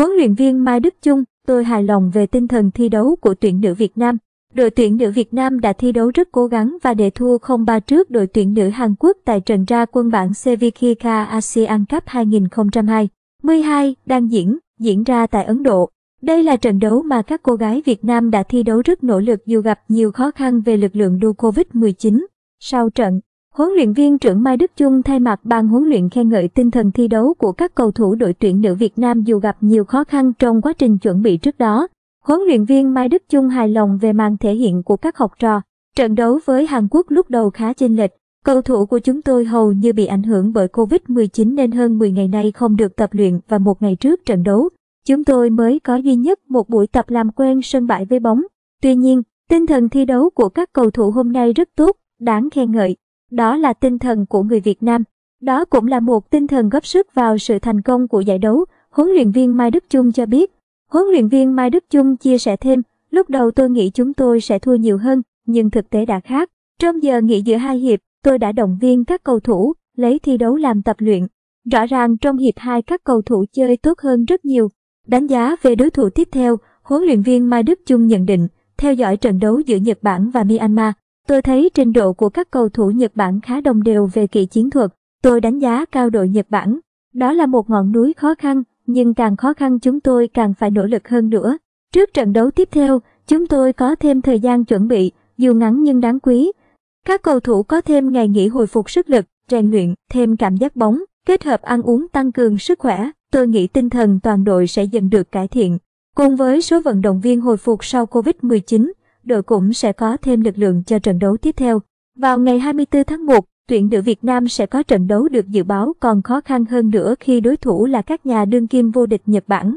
Huấn luyện viên Mai Đức Chung, tôi hài lòng về tinh thần thi đấu của tuyển nữ Việt Nam. Đội tuyển nữ Việt Nam đã thi đấu rất cố gắng và để thua 0-3 trước đội tuyển nữ Hàn Quốc tại trận ra quân bảng Sevilla ASEAN Cup 2022 đang diễn diễn ra tại Ấn Độ. Đây là trận đấu mà các cô gái Việt Nam đã thi đấu rất nỗ lực dù gặp nhiều khó khăn về lực lượng đu Covid-19. Sau trận, Huấn luyện viên trưởng Mai Đức Chung thay mặt ban huấn luyện khen ngợi tinh thần thi đấu của các cầu thủ đội tuyển nữ Việt Nam dù gặp nhiều khó khăn trong quá trình chuẩn bị trước đó. Huấn luyện viên Mai Đức Chung hài lòng về màn thể hiện của các học trò. Trận đấu với Hàn Quốc lúc đầu khá chênh lệch. Cầu thủ của chúng tôi hầu như bị ảnh hưởng bởi Covid-19 nên hơn 10 ngày nay không được tập luyện và một ngày trước trận đấu, chúng tôi mới có duy nhất một buổi tập làm quen sân bãi với bóng. Tuy nhiên, tinh thần thi đấu của các cầu thủ hôm nay rất tốt, đáng khen ngợi. Đó là tinh thần của người Việt Nam. Đó cũng là một tinh thần góp sức vào sự thành công của giải đấu, huấn luyện viên Mai Đức Chung cho biết. Huấn luyện viên Mai Đức Chung chia sẻ thêm, lúc đầu tôi nghĩ chúng tôi sẽ thua nhiều hơn, nhưng thực tế đã khác. Trong giờ nghỉ giữa hai hiệp, tôi đã động viên các cầu thủ, lấy thi đấu làm tập luyện. Rõ ràng trong hiệp hai các cầu thủ chơi tốt hơn rất nhiều. Đánh giá về đối thủ tiếp theo, huấn luyện viên Mai Đức Chung nhận định, theo dõi trận đấu giữa Nhật Bản và Myanmar, Tôi thấy trình độ của các cầu thủ Nhật Bản khá đồng đều về kỹ chiến thuật. Tôi đánh giá cao đội Nhật Bản. Đó là một ngọn núi khó khăn, nhưng càng khó khăn chúng tôi càng phải nỗ lực hơn nữa. Trước trận đấu tiếp theo, chúng tôi có thêm thời gian chuẩn bị, dù ngắn nhưng đáng quý. Các cầu thủ có thêm ngày nghỉ hồi phục sức lực, rèn luyện, thêm cảm giác bóng, kết hợp ăn uống tăng cường sức khỏe, tôi nghĩ tinh thần toàn đội sẽ dần được cải thiện. Cùng với số vận động viên hồi phục sau Covid-19, đội cũng sẽ có thêm lực lượng cho trận đấu tiếp theo. Vào ngày 24 tháng 1, tuyển nữ Việt Nam sẽ có trận đấu được dự báo còn khó khăn hơn nữa khi đối thủ là các nhà đương kim vô địch Nhật Bản.